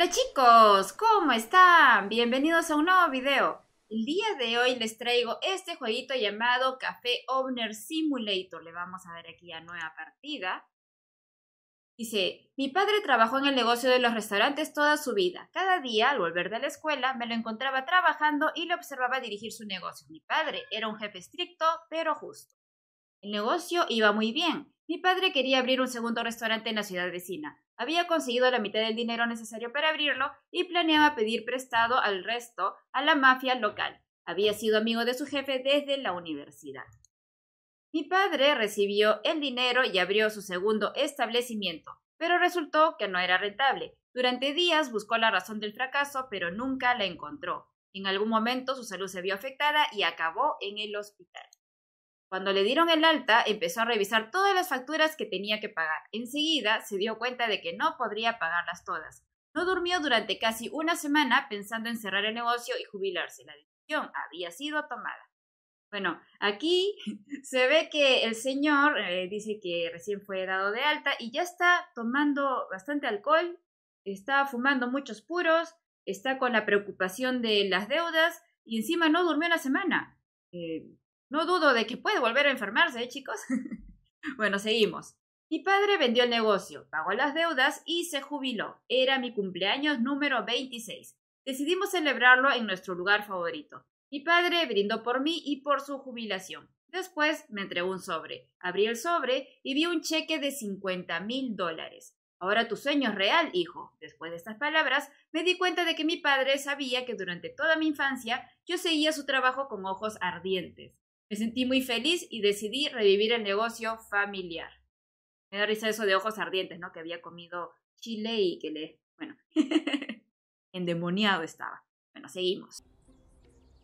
Hola chicos, ¿cómo están? Bienvenidos a un nuevo video. El día de hoy les traigo este jueguito llamado Café Owner Simulator. Le vamos a ver aquí a nueva partida. Dice, mi padre trabajó en el negocio de los restaurantes toda su vida. Cada día, al volver de la escuela, me lo encontraba trabajando y le observaba dirigir su negocio. Mi padre era un jefe estricto, pero justo. El negocio iba muy bien. Mi padre quería abrir un segundo restaurante en la ciudad vecina. Había conseguido la mitad del dinero necesario para abrirlo y planeaba pedir prestado al resto a la mafia local. Había sido amigo de su jefe desde la universidad. Mi padre recibió el dinero y abrió su segundo establecimiento, pero resultó que no era rentable. Durante días buscó la razón del fracaso, pero nunca la encontró. En algún momento su salud se vio afectada y acabó en el hospital. Cuando le dieron el alta, empezó a revisar todas las facturas que tenía que pagar. Enseguida se dio cuenta de que no podría pagarlas todas. No durmió durante casi una semana pensando en cerrar el negocio y jubilarse. La decisión había sido tomada. Bueno, aquí se ve que el señor eh, dice que recién fue dado de alta y ya está tomando bastante alcohol, está fumando muchos puros, está con la preocupación de las deudas y encima no durmió una semana. Eh, no dudo de que puede volver a enfermarse, ¿eh, chicos? bueno, seguimos. Mi padre vendió el negocio, pagó las deudas y se jubiló. Era mi cumpleaños número 26. Decidimos celebrarlo en nuestro lugar favorito. Mi padre brindó por mí y por su jubilación. Después me entregó un sobre. Abrí el sobre y vi un cheque de 50 mil dólares. Ahora tu sueño es real, hijo. Después de estas palabras, me di cuenta de que mi padre sabía que durante toda mi infancia yo seguía su trabajo con ojos ardientes. Me sentí muy feliz y decidí revivir el negocio familiar. Me da risa eso de ojos ardientes, ¿no? Que había comido chile y que le... Bueno, endemoniado estaba. Bueno, seguimos.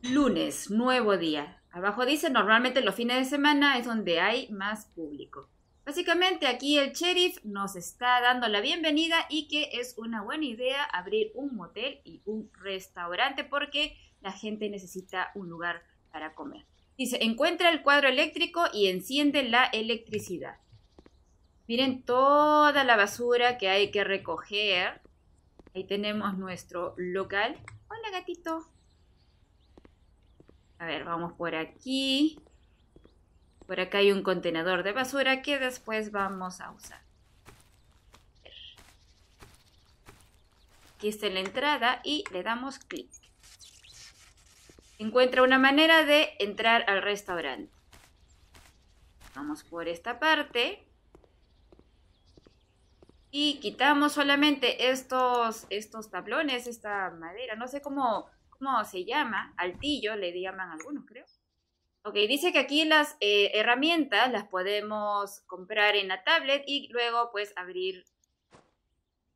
Lunes, nuevo día. Abajo dice, normalmente los fines de semana es donde hay más público. Básicamente aquí el sheriff nos está dando la bienvenida y que es una buena idea abrir un motel y un restaurante porque la gente necesita un lugar para comer. Dice, encuentra el cuadro eléctrico y enciende la electricidad. Miren toda la basura que hay que recoger. Ahí tenemos nuestro local. Hola gatito. A ver, vamos por aquí. Por acá hay un contenedor de basura que después vamos a usar. Aquí está la entrada y le damos clic encuentra una manera de entrar al restaurante. Vamos por esta parte. Y quitamos solamente estos, estos tablones, esta madera, no sé cómo, cómo se llama, altillo le llaman algunos, creo. Ok, dice que aquí las eh, herramientas las podemos comprar en la tablet y luego pues abrir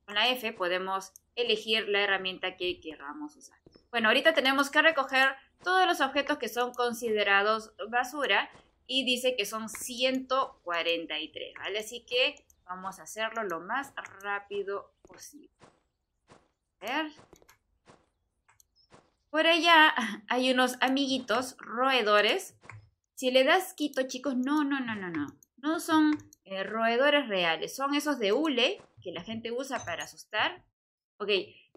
con la F podemos elegir la herramienta que queramos usar. Bueno, ahorita tenemos que recoger todos los objetos que son considerados basura y dice que son 143, ¿vale? Así que vamos a hacerlo lo más rápido posible. A ver. Por allá hay unos amiguitos roedores. Si le das quito, chicos, no, no, no, no, no. No son eh, roedores reales, son esos de hule que la gente usa para asustar. Ok,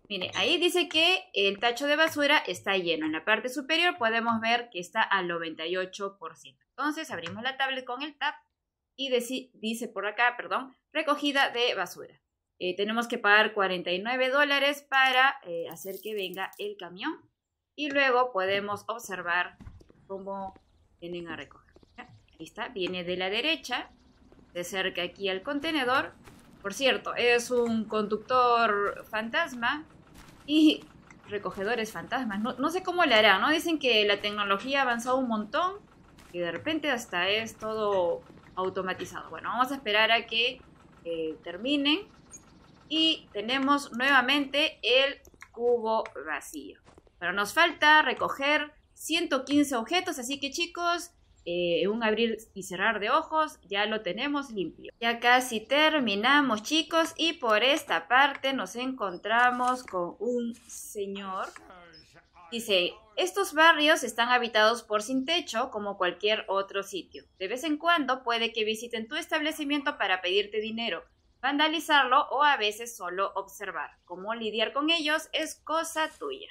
Mire, ahí dice que el tacho de basura está lleno. En la parte superior podemos ver que está al 98%. Entonces abrimos la tablet con el tab y dice por acá, perdón, recogida de basura. Eh, tenemos que pagar 49 dólares para eh, hacer que venga el camión y luego podemos observar cómo vienen a recoger. Ahí está, viene de la derecha, de cerca aquí al contenedor por cierto, es un conductor fantasma y recogedores fantasmas. No, sé cómo le hará, ¿no? Dicen que la tecnología ha avanzado un montón y de repente hasta es todo automatizado. Bueno, vamos a esperar a que eh, terminen. Y tenemos nuevamente el cubo vacío. Pero nos falta recoger 115 objetos, así que chicos, eh, un abrir y cerrar de ojos, ya lo tenemos limpio. Ya casi terminamos chicos y por esta parte nos encontramos con un señor. Dice, estos barrios están habitados por sin techo como cualquier otro sitio. De vez en cuando puede que visiten tu establecimiento para pedirte dinero, vandalizarlo o a veces solo observar. Cómo lidiar con ellos es cosa tuya.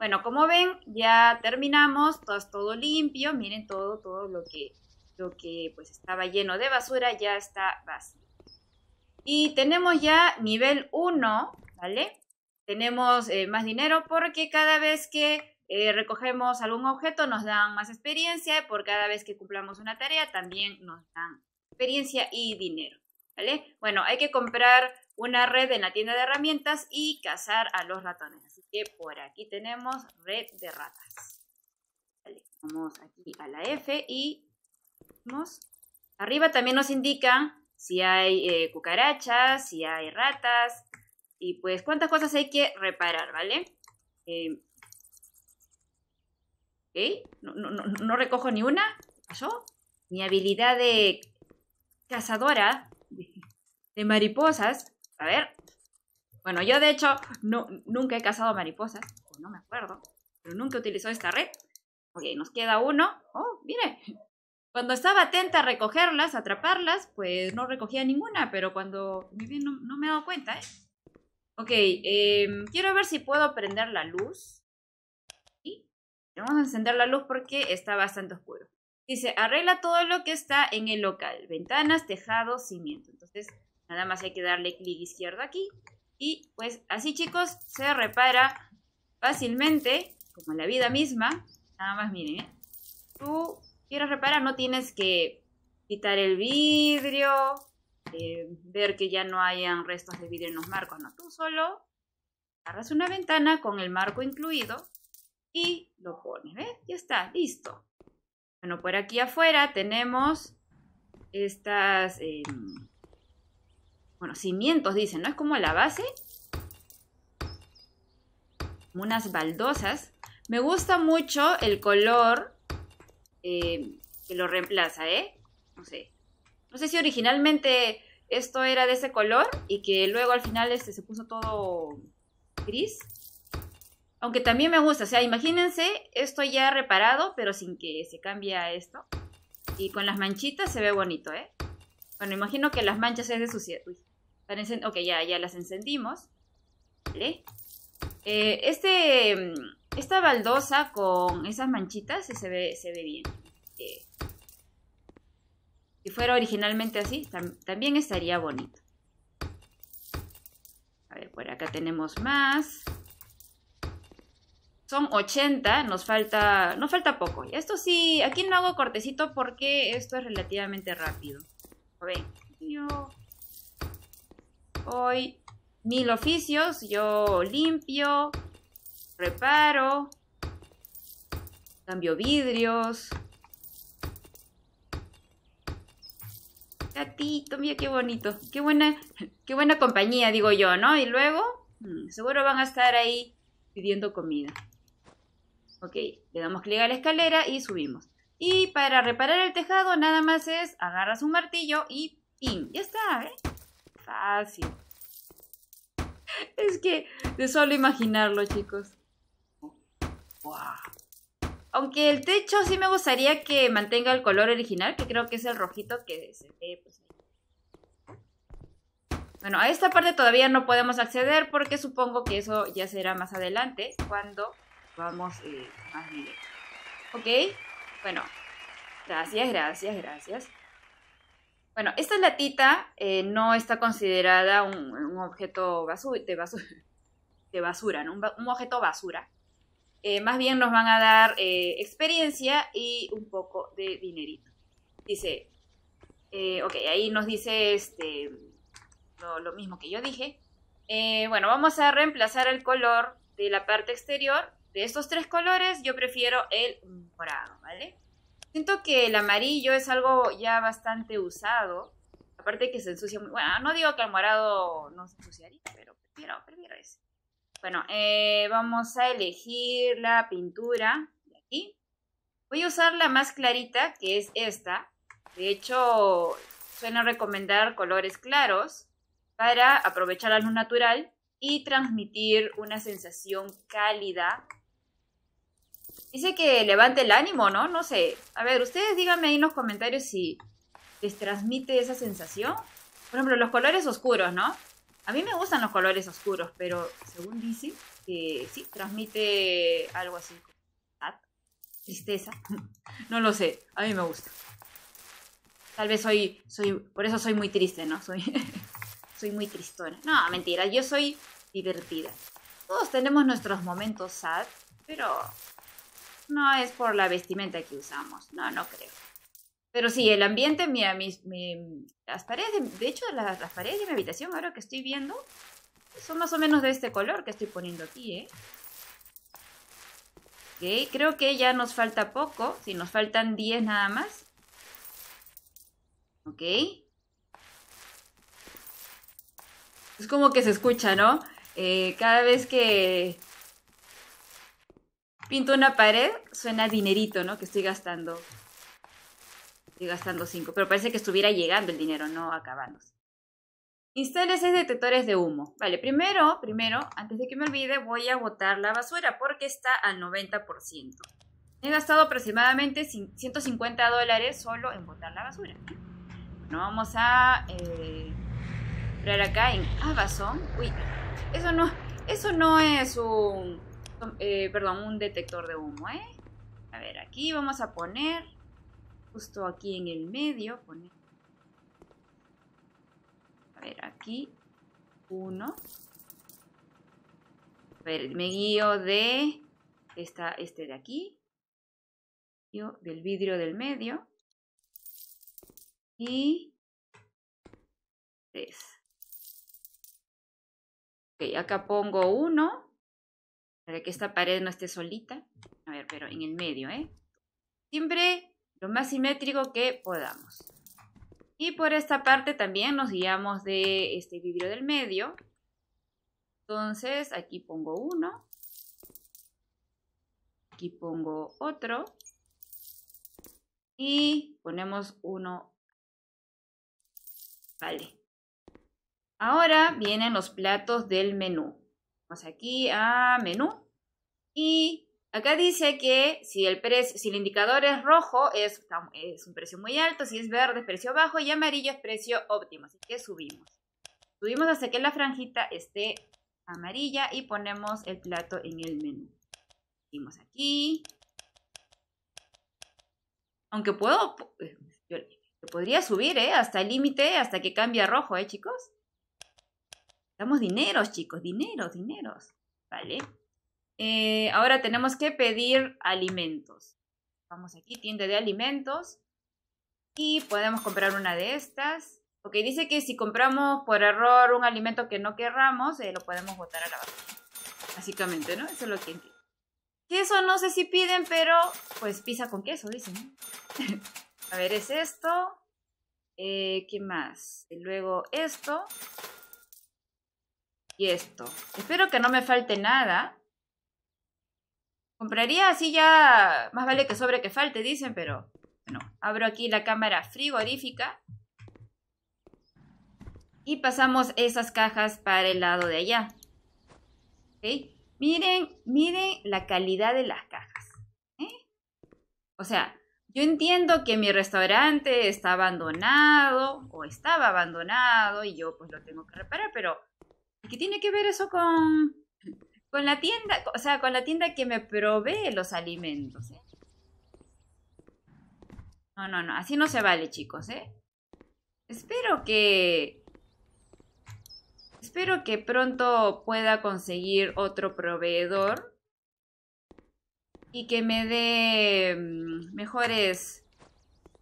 Bueno, como ven, ya terminamos, todo, todo limpio, miren todo, todo lo que, lo que pues estaba lleno de basura ya está vacío. Y tenemos ya nivel 1, ¿vale? Tenemos eh, más dinero porque cada vez que eh, recogemos algún objeto nos dan más experiencia, por cada vez que cumplamos una tarea también nos dan experiencia y dinero, ¿vale? Bueno, hay que comprar una red en la tienda de herramientas y cazar a los ratones que por aquí tenemos red de ratas. vamos aquí a la F y vamos. Arriba también nos indica si hay eh, cucarachas, si hay ratas y pues cuántas cosas hay que reparar, ¿vale? Em, no, recojo ni una. ¿Pasó? Mi habilidad de cazadora de mariposas. A ver, bueno, yo de hecho no, nunca he cazado mariposas, o no me acuerdo, pero nunca utilizado esta red. Ok, nos queda uno. Oh, mire. Cuando estaba atenta a recogerlas, atraparlas, pues no recogía ninguna, pero cuando muy bien no, me he dado cuenta, ¿eh? Ok, eh, quiero ver si puedo prender la luz. Y vamos a encender la luz porque está bastante oscuro. Dice, arregla todo lo que está en el local. Ventanas, tejado, cimiento. Entonces, nada más hay que darle clic izquierdo aquí y pues así chicos se repara fácilmente, como la vida misma. Nada más miren, ¿eh? tú quieres reparar, no tienes que quitar el vidrio, eh, ver que ya no hayan restos de vidrio en los marcos, no, tú solo agarras una ventana con el marco incluido y lo pones, ¿ves? Ya está, listo. Bueno, por aquí afuera tenemos estas... Em, bueno, cimientos dicen, ¿no? Es como la base. Como Unas baldosas. Me gusta mucho el color eh, que lo reemplaza, ¿eh? No sé. No sé si originalmente esto era de ese color y que luego al final este se puso todo gris. Aunque también me gusta, o sea, imagínense esto ya reparado, pero sin que se cambie esto. Y con las manchitas se ve bonito, ¿eh? Bueno, imagino que las manchas es de suciedad ok, ya, ya las encendimos. ¿Vale? Eh, este, mm, esta baldosa con esas manchitas se ve, se ve bien. Eh, si fuera originalmente así, también estaría bonito. A ver, por acá tenemos más. Son 80, nos falta, nos falta poco. Esto sí, aquí no hago cortecito porque esto es relativamente rápido. A ver, Hoy mil oficios, yo limpio, reparo, cambio vidrios. Gatito, mira qué bonito, qué buena, qué buena compañía, digo yo, ¿no? Y luego, mm, seguro van a estar ahí pidiendo comida. Ok, le damos clic a la escalera y subimos. Y para reparar el tejado nada más es agarras un martillo y ¡pim! Ya está, ¿eh? Es que de solo imaginarlo, chicos. Aunque el techo sí me gustaría que mantenga el color original, que creo que es el rojito que se ve. Pues, bueno, a esta parte todavía no podemos acceder porque supongo que eso ya será más adelante cuando vamos eh, más directo. ¿Ok? Bueno, gracias, gracias, gracias. Bueno, esta latita eh, no está considerada un, objeto de, basura, un, objeto basura. Eh, más bien nos van a dar eh, experiencia y un poco de dinerito. Dice, ok, ahí nos dice este, lo, lo mismo que yo dije. bueno, vamos a reemplazar el color de la parte exterior. De estos tres colores yo prefiero el morado, ¿vale? Siento que el amarillo es algo ya bastante usado. Aparte que se ensucia muy... Bueno, no digo que el morado no se ensuciaría, pero prefiero, prefiero Bueno, eh, vamos a elegir la pintura de aquí. Voy a usar la más clarita, que es esta. De hecho, suelen recomendar colores claros para aprovechar la luz natural y transmitir una sensación cálida Dice que levante el ánimo, ¿no? No sé. A ver, ustedes díganme ahí en los comentarios si les transmite esa sensación. Por ejemplo, los colores oscuros, ¿no? A mí me gustan los colores oscuros, pero según dice, que sí, transmite algo así. Tristeza. No lo sé, a mí me gusta. Tal vez soy, soy, por eso soy muy triste, ¿no? Soy, soy muy tristona. No, mentira, yo soy divertida. Todos tenemos nuestros momentos sad, pero no es por la vestimenta que usamos, no, no creo. Pero sí, mm. el ambiente, mira, las paredes, de, hecho, las, paredes de mi habitación, ahora que estoy viendo, son más o menos de este color que estoy poniendo aquí, ¿eh? Ok, creo que ya nos falta poco, si nos faltan 10 nada más. Ok. Es como que se escucha, ¿no? Eh, cada vez que pinto una pared, suena dinerito, ¿no? Que estoy gastando. Estoy gastando 5, pero parece que estuviera llegando el dinero, no acabándose. Instale ese detectores de humo. Vale, primero, primero, antes de que me olvide, voy a botar la basura porque está al 90%. He gastado aproximadamente 150 dólares solo en botar la basura. Bueno, vamos a eh, acá en Amazon. Uy, eso no, eso no es un eh, perdón, un detector de humo, ¿eh? A ver, aquí vamos a poner, justo aquí en el medio, poner, a ver, aquí, uno. A ver, me guío de esta, este de aquí, del vidrio del medio, y tres. Ok, acá pongo uno para que esta pared no esté solita. A ver, pero en el medio, ¿eh? Siempre lo más simétrico que podamos. Y por esta parte también nos guiamos de este vidrio del medio. Entonces aquí pongo uno. Aquí pongo otro. Y ponemos uno. Vale. Ahora vienen los platos del menú. Vamos aquí a ah, menú. Y acá dice que si el, precio, si el indicador es rojo es, es un precio muy alto, si es verde es precio bajo y amarillo es precio óptimo. Así que subimos. Subimos hasta que la franjita esté amarilla y ponemos el plato en el menú. vamos aquí. Aunque puedo, eh, yo podría subir, eh, Hasta el límite, hasta que cambie a rojo, ¿eh, chicos? Damos dinero, chicos, Dinero, dineros. ¿Vale? Eh, ahora tenemos que pedir alimentos. Vamos aquí, tienda de alimentos. Y podemos comprar una de estas. Ok, dice que si compramos por error un alimento que no querramos, eh, lo podemos botar a la basura. Básicamente, ¿no? Eso es lo que entiendo. Queso no sé si piden, pero pues pizza con queso, dicen. a ver, es esto. Eh, ¿Qué más? luego esto y esto. Espero que no me falte nada. Compraría así ya, más vale que sobre que falte, dicen, pero bueno, abro aquí la cámara frigorífica. Y pasamos esas cajas para el lado de allá. Miren, miren la calidad de las cajas. ¿eh? O sea, yo entiendo que mi restaurante está abandonado o estaba abandonado y yo pues lo tengo que reparar, pero que tiene que ver eso con, con la tienda, o sea, con la tienda que me provee los alimentos. ¿eh? No, no, no, así no se vale, chicos, ¿eh? Espero que... Espero que pronto pueda conseguir otro proveedor y que me dé mm, mejores,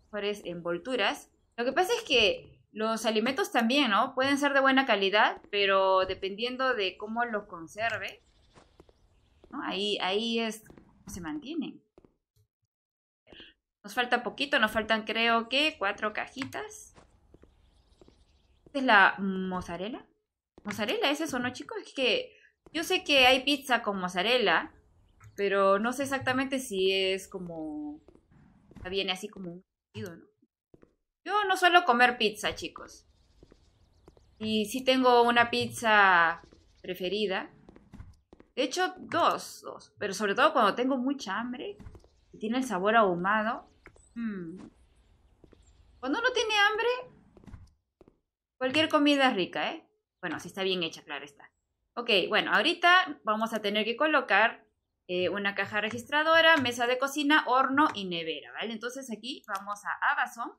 mejores envolturas. Lo que pasa es que los alimentos también, ¿no? Pueden ser de buena calidad, pero dependiendo de cómo los conserve, ¿no? ahí, ahí es se mantienen. Nos falta poquito, nos faltan creo que cuatro cajitas. Esta es la mozzarella. ¿Mozzarella es eso, no, chicos? Es que yo sé que hay pizza con mozzarella, pero no sé exactamente si es como... Viene así como un ¿no? Yo no suelo comer pizza, chicos. Y sí tengo una pizza preferida. De hecho, dos, dos. Pero sobre todo cuando tengo mucha hambre y tiene el sabor ahumado. Mm. Cuando uno tiene hambre, cualquier comida es rica, ¿eh? Bueno, si está bien hecha, claro está. Ok, bueno, ahorita vamos a tener que colocar eh, una caja registradora, mesa de cocina, horno y nevera, ¿vale? Entonces aquí vamos a Amazon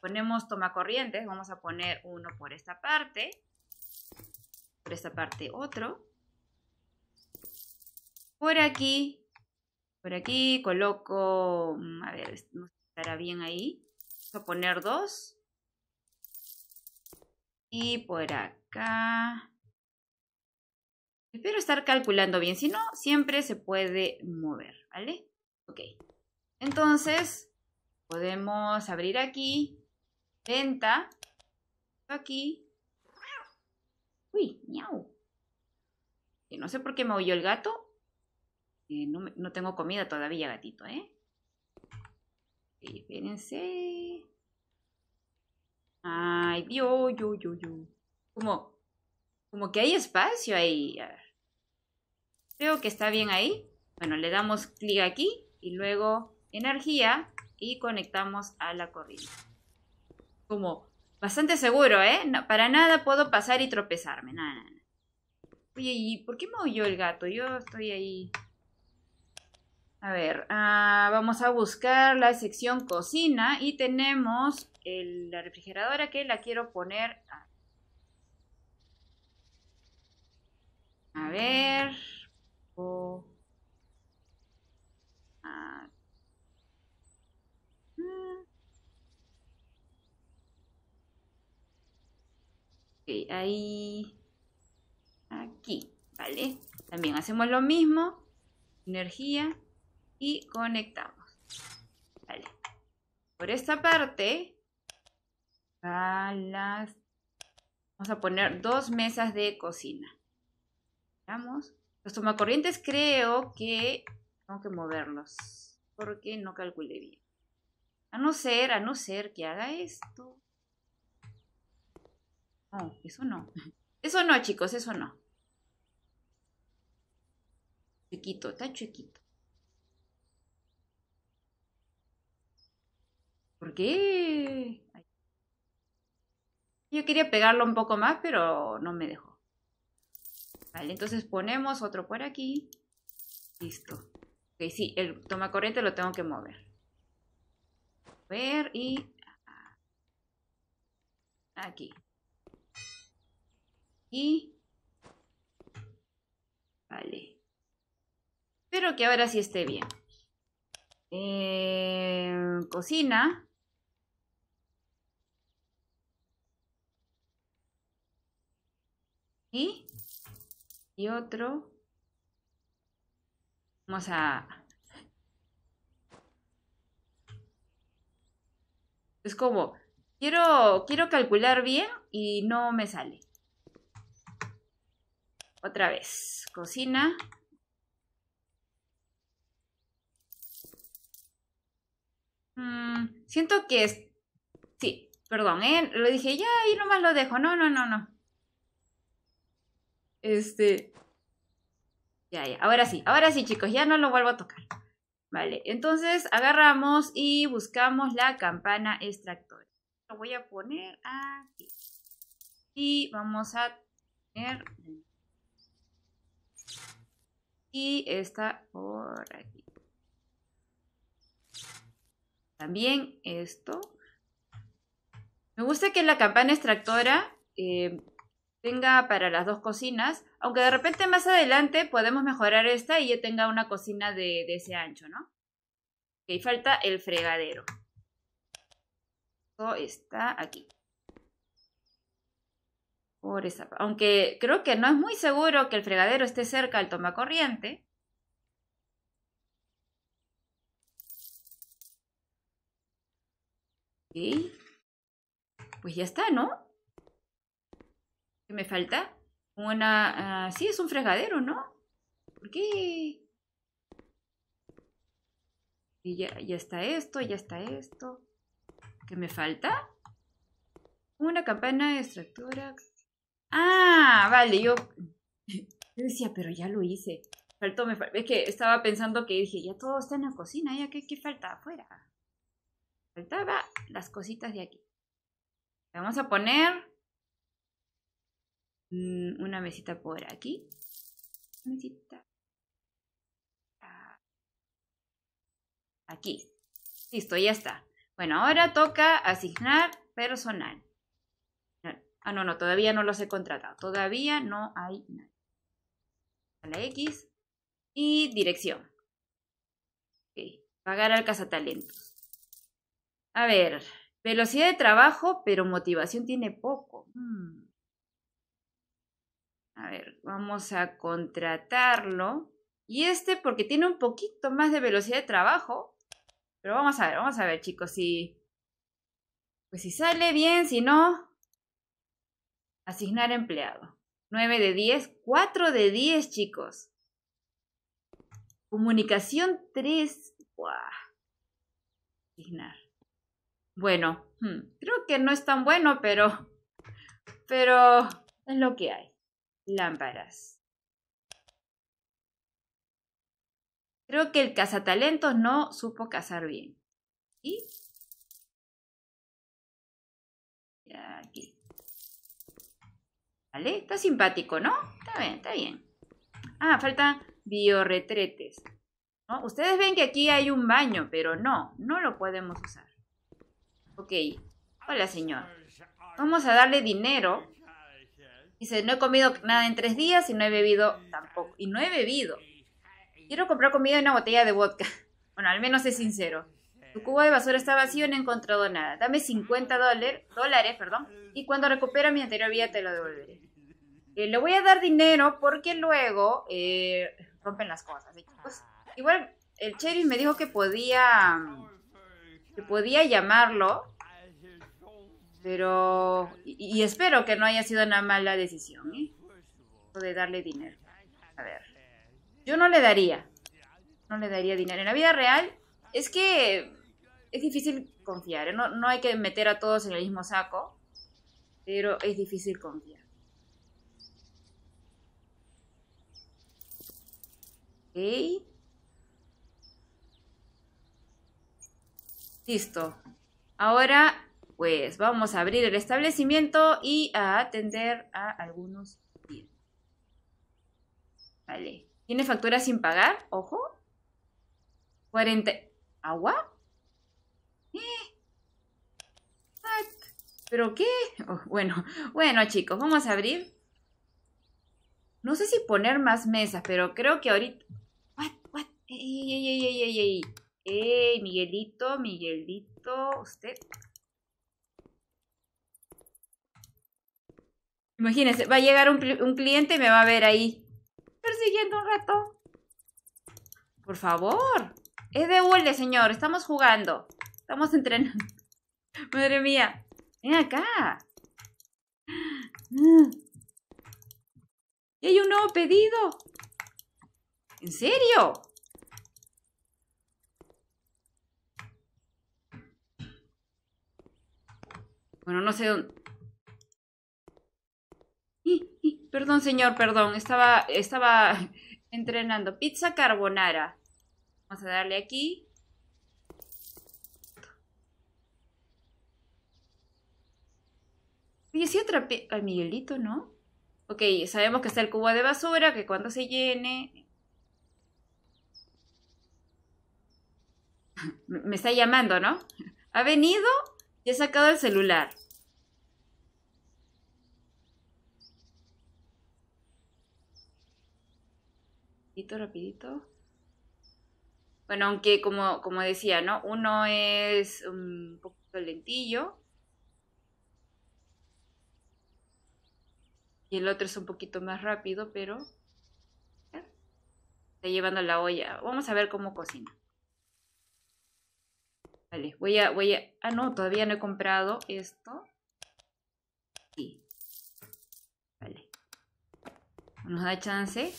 ponemos toma corrientes vamos a poner uno por esta parte, por esta parte otro. Por aquí, por aquí coloco, mm, a ver, no estará bien ahí. Vamos a poner dos. Y por acá. Espero estar calculando bien, si no, siempre se puede mover, ¿vale? Ok. Entonces, podemos abrir aquí venta. Aquí. Uy, miau. no sé por qué me oyó el gato. no, tengo comida todavía, gatito, ¿eh? espérense. Ay, Dios, yo, yo, yo. Como, como que hay espacio ahí. Creo que está bien ahí. Bueno, le damos clic aquí y luego energía y conectamos a la corriente como bastante seguro, ¿eh? para nada puedo pasar y tropezarme, nada, nada. Oye, ¿y por qué me huyó el gato? Yo estoy ahí. A ver, ah, vamos a buscar la sección cocina y tenemos la refrigeradora que la quiero poner. A, ver. ahí, aquí, ¿vale? También hacemos lo mismo, energía y conectamos, ¿vale? Por esta parte, a vamos a poner dos mesas de cocina. Vamos. Los tomacorrientes creo que tengo que moverlos porque no calculé bien. A no ser, a no ser que haga esto. No, oh, eso no. Eso no, chicos, eso no. Chiquito, está chiquito. ¿Por qué? Yo quería pegarlo un poco más, pero no me dejó. Vale, entonces ponemos otro por aquí. Listo. Ok, sí, el toma corriente lo tengo que mover. ver y... Ah, aquí. Y... Vale. Espero que ahora sí esté bien. Eh, cocina. Y, y otro. Vamos a... Es como, quiero, quiero calcular bien y no me sale. Otra vez, cocina. Mm, siento que es... Sí, perdón, ¿eh? Lo dije, ya, y nomás lo dejo. No, no, no, no. Este... Ya, ya, ahora sí, ahora sí, chicos, ya no lo vuelvo a tocar. Vale, entonces agarramos y buscamos la campana extractora. Lo voy a poner aquí. Y vamos a tener... Y esta por aquí. También esto. Me gusta que la campana extractora eh, tenga para las dos cocinas, aunque de repente más adelante podemos mejorar esta y ya tenga una cocina de, ese ancho, ¿no? Y falta el fregadero. Esto está aquí aunque creo que no es muy seguro que el fregadero esté cerca del tomacorriente. Pues ya está, ¿no? ¿Qué me falta? Una... Ah, sí, es un fregadero, ¿no? ¿Por qué? Y ya, está esto, ya está esto. ¿Qué me falta? Una campana de estructura. Ah, vale, yo, decía, pero ya lo hice. Faltó, me Es que estaba pensando que dije, ya todo está en la cocina, ya qué, qué falta afuera. Faltaba las cositas de aquí. vamos a poner mm, una mesita por aquí. Mesita. Aquí. Listo, ya está. Bueno, ahora toca asignar personal. Ah, no, no, todavía no los he contratado. Todavía no hay nadie. La X y dirección. Pagar al cazatalentos. A ver, velocidad de trabajo, pero motivación tiene poco. Hmm. A ver, vamos a contratarlo. Y este porque tiene un poquito más de velocidad de trabajo. Pero vamos a ver, vamos a ver, chicos, si... Pues si sale bien, si no, Asignar empleado. 9 de 10, 4 de 10, chicos. Comunicación 3. Asignar. Bueno, hmm, creo que no es tan bueno, pero. Pero es lo que hay. Lámparas. Creo que el cazatalentos no supo cazar bien. ¿Y? Aquí. ¿Vale? Está simpático, ¿no? Está bien, está bien. Ah, faltan biorretretes. ¿no? Ustedes ven que aquí hay un baño, pero no, no lo podemos usar. Ok. Hola, señor. Vamos a darle dinero. Dice, no he comido nada en tres días y no he bebido tampoco. Y no he bebido. Quiero comprar comida en una botella de vodka. Bueno, al menos es sincero. Tu cubo de basura está vacío y no he encontrado nada. Dame 50 dólares, dólares perdón, y cuando recupera mi anterior vida te lo devolveré. Eh, le voy a dar dinero porque luego eh, rompen las cosas. Pues, igual el Cherry me dijo que podía, que podía llamarlo, pero... Y, espero que no haya sido una mala decisión, ¿eh? De darle dinero. A ver. Yo no le daría. No le daría dinero. En la vida real es que es difícil confiar, ¿eh? no, no hay que meter a todos en el mismo saco, pero es difícil confiar. Ok. Listo. Ahora, pues vamos a abrir el establecimiento y a atender a algunos clientes. Vale. ¿Tiene factura sin pagar? Ojo. 40. ¿Agua? ¿Pero qué? Oh, bueno, bueno chicos, vamos a abrir. No sé si poner más mesas, pero creo que ahorita... What, what? Ey, ey, ey, ey, ey, ey. Miguelito, Miguelito, usted... Imagínense, va a llegar un, un cliente y me va a ver ahí persiguiendo un rato. Por favor. Es de huelde, señor. Estamos jugando. Estamos entrenando. Madre mía. Ven acá. Y hay un nuevo pedido. ¿En serio? Bueno, no sé dónde. Perdón, señor, perdón. Estaba, estaba entrenando. Pizza carbonara. Vamos a darle aquí. Y si atrapé Miguelito, ¿no? Ok, sabemos que está el cubo de basura, que cuando se llene... Me está llamando, ¿no? Ha venido y ha sacado el celular. Rapidito, rapidito. Bueno, aunque como, como decía, ¿no? Uno es un poquito lentillo. y el otro es un poquito más rápido, pero está llevando la olla. Vamos a ver cómo cocina. Vale, voy a, voy a... Ah, no, todavía no he comprado esto. Sí. Vale. Nos da chance.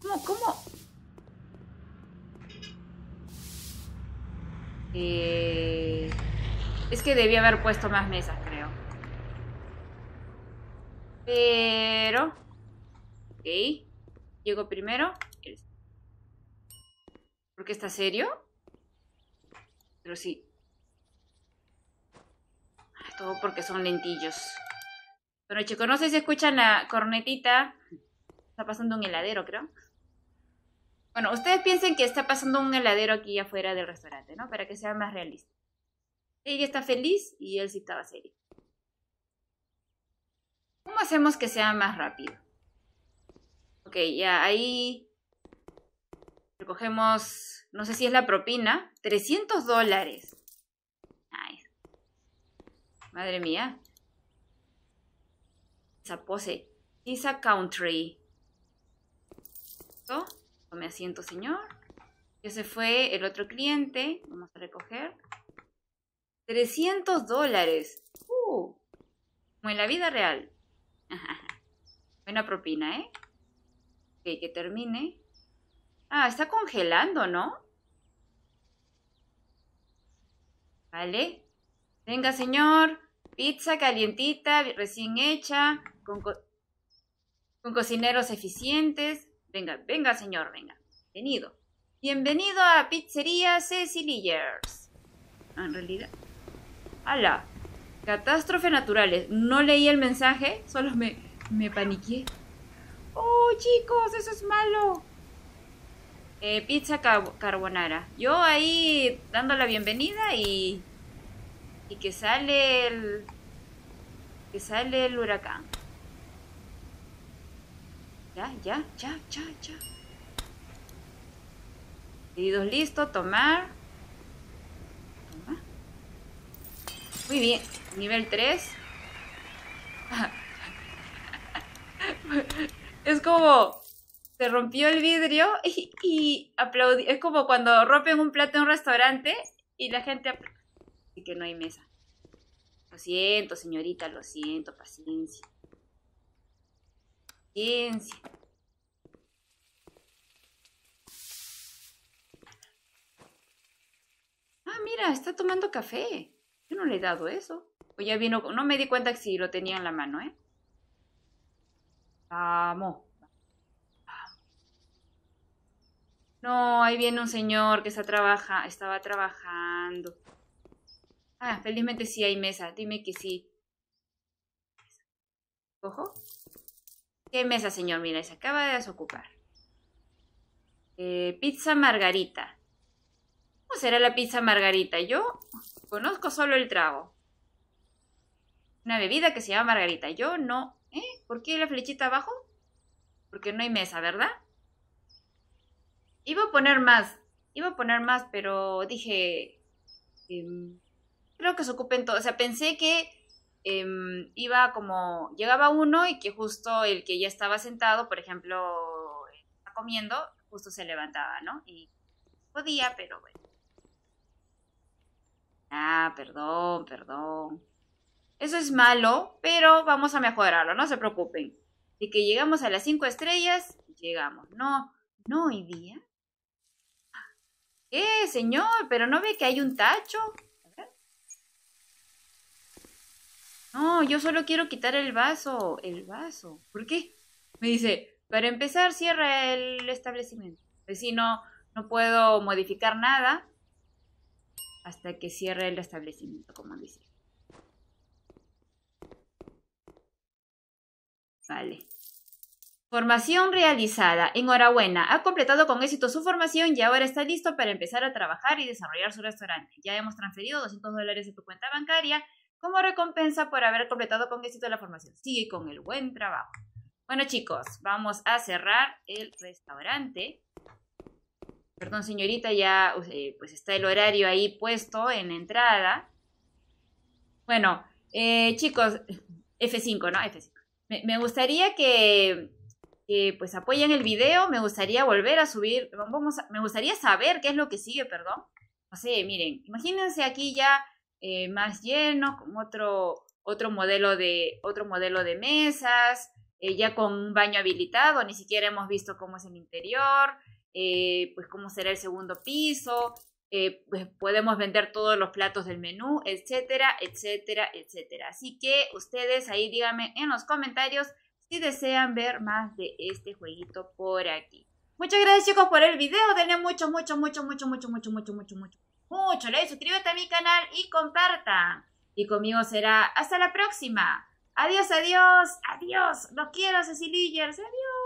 ¿Cómo? ¿Cómo? Eh, es que debía haber puesto más mesas, creo. Pero... Ok. Llego primero. ¿Por qué está serio? Pero sí. Ah, todo porque son lentillos. Bueno, chicos, no sé si escuchan la cornetita. Está pasando un heladero, creo. Bueno, ustedes piensen que está pasando un heladero aquí afuera del restaurante, ¿no? Para que sea más realista. Ella está feliz y él sí estaba serio. ¿Cómo hacemos que sea más rápido? Ok, ya ahí recogemos, no sé si es la propina, 300 dólares. Nice. Madre mía. Esa pose. Isa country. Tome asiento, señor. se fue el otro cliente. Vamos a recoger. 300 dólares. Uh, como en la vida real. Buena propina, ¿eh? Ok, que termine. Ah, está congelando, ¿no? Vale. Venga, señor. Pizza calientita, recién hecha, con, con cocineros eficientes. Venga, venga, señor, venga. Bienvenido. Bienvenido a Pizzería Ceciliers. Ah, en realidad. ¡Hala! Catástrofe naturales. No leí el mensaje, solo me, me paniqué. ¡Oh, chicos! ¡Eso es malo! Eh, pizza carbonara. Yo ahí dando la bienvenida y. Y que sale el. Que sale el huracán. Ya, ya, ya, ya, ya. Pedidos listo, tomar. Muy bien nivel 3. es como se rompió el vidrio y, y Es como cuando rompen un plato en un restaurante y la gente Y que no hay mesa. Lo siento, señorita, lo siento, paciencia. Paciencia. Ah, mira, está tomando café. Yo no le he dado eso. O pues ya vino, no me di cuenta que sí, lo tenía en la mano, ¿eh? Vamos. No, ahí viene un señor que está trabaja, estaba trabajando. Ah, felizmente sí hay mesa. Dime que sí. ¿Cojo? ¿Qué mesa, señor? Mira, se acaba de desocupar. Eh, pizza margarita. ¿Cómo será la pizza margarita? Yo conozco solo el trago una bebida que se llama margarita. Yo no. ¿Eh? ¿Por qué la flechita abajo? Porque no hay mesa, ¿verdad? Iba a poner más, iba a poner más, pero dije, em, creo que se ocupen todos. O sea, pensé que em, iba como, llegaba uno y que justo el que ya estaba sentado, por ejemplo, comiendo, justo se levantaba, ¿no? Y podía, pero bueno. Ah, perdón, perdón. Eso es malo, pero vamos a mejorarlo, no se preocupen. De que llegamos a las cinco estrellas, llegamos. No, no hoy día. ¿Qué, señor? ¿Pero no ve que hay un tacho? No, yo solo quiero quitar el vaso. El vaso. ¿Por qué? Me dice, para empezar, cierra el establecimiento. Pues si no, no puedo modificar nada hasta que cierre el establecimiento, como dice. Vale. Formación realizada. Enhorabuena. Ha completado con éxito su formación y ahora está listo para empezar a trabajar y desarrollar su restaurante. Ya hemos transferido 200 dólares de tu cuenta bancaria como recompensa por haber completado con éxito la formación. Sigue con el buen trabajo. Bueno chicos, vamos a cerrar el restaurante. Perdón señorita, ya eh, pues está el horario ahí puesto en entrada. Bueno, eh, chicos, F5, ¿no? F5 me, gustaría que, pues apoyen el video, me gustaría volver a subir, vamos me gustaría saber qué es lo que sigue, perdón. No sé, miren, imagínense aquí ya eh, más lleno, con otro, otro, modelo de, otro modelo de mesas, eh, ya con un baño habilitado, ni siquiera hemos visto cómo es el interior, eh, pues cómo será el segundo piso, eh, pues, podemos vender todos los platos del menú, etcétera, etcétera, etcétera. Así que ustedes ahí díganme en los comentarios si desean ver más de este jueguito por aquí. Muchas gracias chicos por el video, denle mucho, mucho, mucho, mucho, mucho, mucho, mucho, mucho, mucho, mucho like, suscríbete a mi canal y compartan. Y conmigo será hasta la próxima. Adiós, adiós, adiós. Los quiero, Cecilillers. Adiós.